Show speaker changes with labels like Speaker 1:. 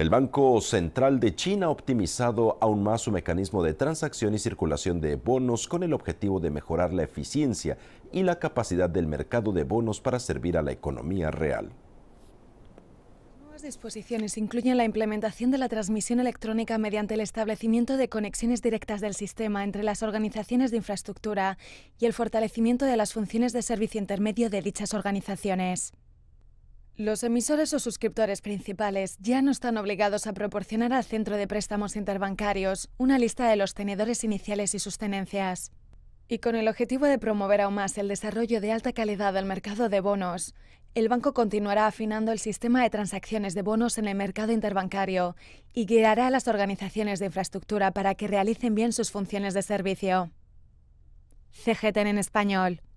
Speaker 1: El Banco Central de China ha optimizado aún más su mecanismo de transacción y circulación de bonos con el objetivo de mejorar la eficiencia y la capacidad del mercado de bonos para servir a la economía real
Speaker 2: disposiciones incluyen la implementación de la transmisión electrónica mediante el establecimiento de conexiones directas del sistema entre las organizaciones de infraestructura y el fortalecimiento de las funciones de servicio intermedio de dichas organizaciones. Los emisores o suscriptores principales ya no están obligados a proporcionar al Centro de Préstamos Interbancarios una lista de los tenedores iniciales y sus tenencias. Y con el objetivo de promover aún más el desarrollo de alta calidad del mercado de bonos, el banco continuará afinando el sistema de transacciones de bonos en el mercado interbancario y guiará a las organizaciones de infraestructura para que realicen bien sus funciones de servicio. CGTN en español.